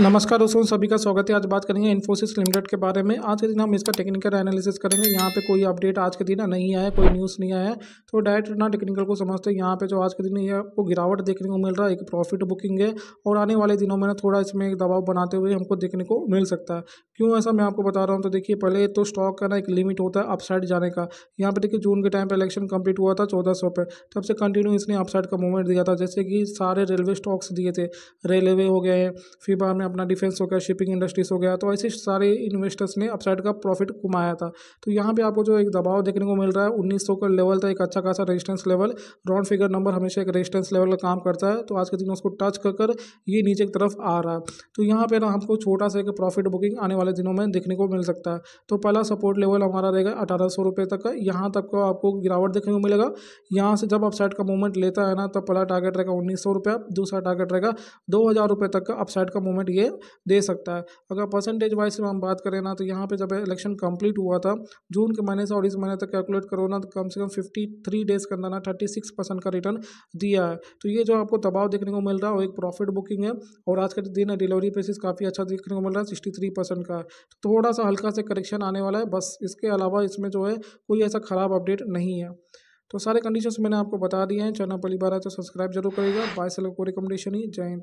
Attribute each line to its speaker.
Speaker 1: नमस्कार दोस्तों सभी का स्वागत है आज बात करेंगे इन्फोसिस लिमिटेड के बारे में आज के दिन हम इसका टेक्निकल एनालिसिस करेंगे यहाँ पे कोई अपडेट आज के दिन नहीं आया कोई न्यूज़ नहीं आया तो डायरेक्ट ना टेक्निकल को समझते हैं यहाँ पे जो आज के दिन ये आपको गिरावट देखने को मिल रहा है एक प्रॉफिट बुकिंग है और आने वाले दिनों में ना थोड़ा इसमें एक दबाव बनाते हुए हमको देखने को मिल सकता है क्यों ऐसा मैं आपको बता रहा हूँ तो देखिए पहले तो स्टॉक का ना एक लिमिट होता है अपसाइड जाने का यहाँ पर देखिए जून के टाइम पर इलेक्शन कम्प्लीट हुआ था चौदह सौ तब से कंटिन्यू इसने अपसाइड का मूवमेंट दिया था जैसे कि सारे रेलवे स्टॉक्स दिए थे रेलवे हो गए फिर ने अपना डिफेंस हो गया शिपिंग इंडस्ट्रीज हो गया तो ऐसे सारे इन्वेस्टर्स ने अपसाइड का प्रॉफिट कमाया था तो यहाँ पे आपको जो एक दबाव देखने को मिल रहा है उन्नीस का लेवल था एक अच्छा खासा resistance level round figure number हमेशा एक रेजिस्टेंस लेवल का काम करता है तो आज के दिन उसको टच कर कर ये नीचे की तरफ आ रहा है तो यहाँ पर हमको छोटा सा एक प्रॉफिट बुकिंग आने वाले दिनों में देखने को मिल सकता है तो पहला सपोर्ट लेवल हमारा रहेगा अठारह सौ रुपये तक का यहाँ तक का आपको गिरावट देखने को मिलेगा यहाँ से जब अपसाइड का मूवमेंट लेता है ना तो पहला टारगेट रहेगा उन्नीस सौ रुपया दूसरा टारगेट रहेगा दो हज़ार रुपये तक का अपसाइड का मूवमेंट ये दे सकता है अगर परसेंटेज वाइज हम बात करें ना तो यहाँ पे जब इलेक्शन कंप्लीट हुआ था जून के महीने से और इस महीने तक कैलकुलेट करो ना तो कम से कम फिफ्टी थ्री डेज के अंदर ना थर्टी सिक्स परसेंट का रिटर्न दिया है तो ये जो आपको दबाव देखने को मिल रहा है वो एक प्रॉफिट बुकिंग है और आज के दिन डिलीवरी प्रेसिस काफ़ी अच्छा देखने को मिल रहा है सिक्सटी थ्री परसेंट का तो थोड़ा सा हल्का से करेक्शन आने वाला है बस इसके अलावा इसमें जो है कोई ऐसा ख़राब अपडेट नहीं है तो सारे कंडीशंस मैंने आपको बता दिए हैं चैनल पहली बार आए तो सब्सक्राइब जरूर करेगा बाय सेल को रिकमेंडेशन ही जय हिंद